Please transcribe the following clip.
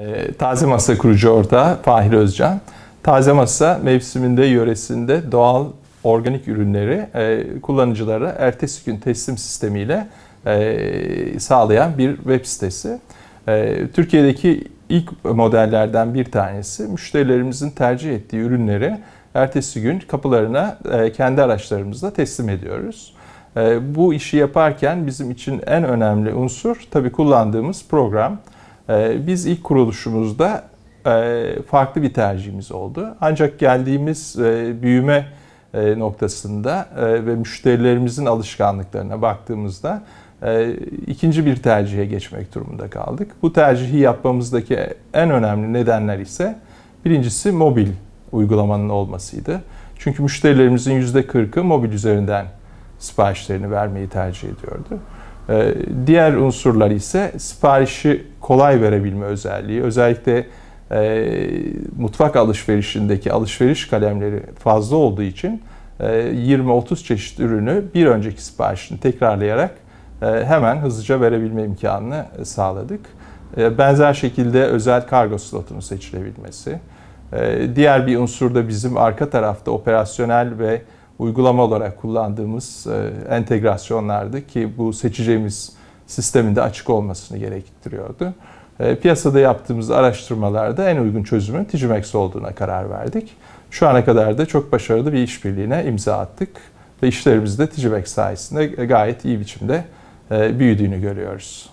Ee, taze Masa kurucu orada Fahir Özcan. Taze Masa mevsiminde, yöresinde doğal organik ürünleri e, kullanıcılara ertesi gün teslim sistemiyle e, sağlayan bir web sitesi. E, Türkiye'deki ilk modellerden bir tanesi müşterilerimizin tercih ettiği ürünleri ertesi gün kapılarına e, kendi araçlarımızla teslim ediyoruz. E, bu işi yaparken bizim için en önemli unsur tabii kullandığımız program. Ee, biz ilk kuruluşumuzda e, farklı bir tercihimiz oldu. Ancak geldiğimiz e, büyüme e, noktasında ve müşterilerimizin alışkanlıklarına baktığımızda ikinci bir tercihe geçmek durumunda kaldık. Bu tercihi yapmamızdaki en önemli nedenler ise birincisi mobil uygulamanın olmasıydı. Çünkü müşterilerimizin %40'ı mobil üzerinden siparişlerini vermeyi tercih ediyordu. Ee, diğer unsurlar ise siparişi kolay verebilme özelliği. Özellikle e, mutfak alışverişindeki alışveriş kalemleri fazla olduğu için 20-30 e, çeşit ürünü bir önceki siparişini tekrarlayarak e, hemen hızlıca verebilme imkanını sağladık. benzer şekilde özel kargo slotunun seçilebilmesi. diğer bir unsur da bizim arka tarafta operasyonel ve uygulama olarak kullandığımız e, entegrasyonlardı ki bu seçeceğimiz sistemin de açık olmasını gerektiriyordu. E, piyasada yaptığımız araştırmalarda en uygun çözümün Ticimex olduğuna karar verdik. Şu ana kadar da çok başarılı bir işbirliğine imza attık ve işlerimiz de Ticimex sayesinde gayet iyi biçimde e, büyüdüğünü görüyoruz.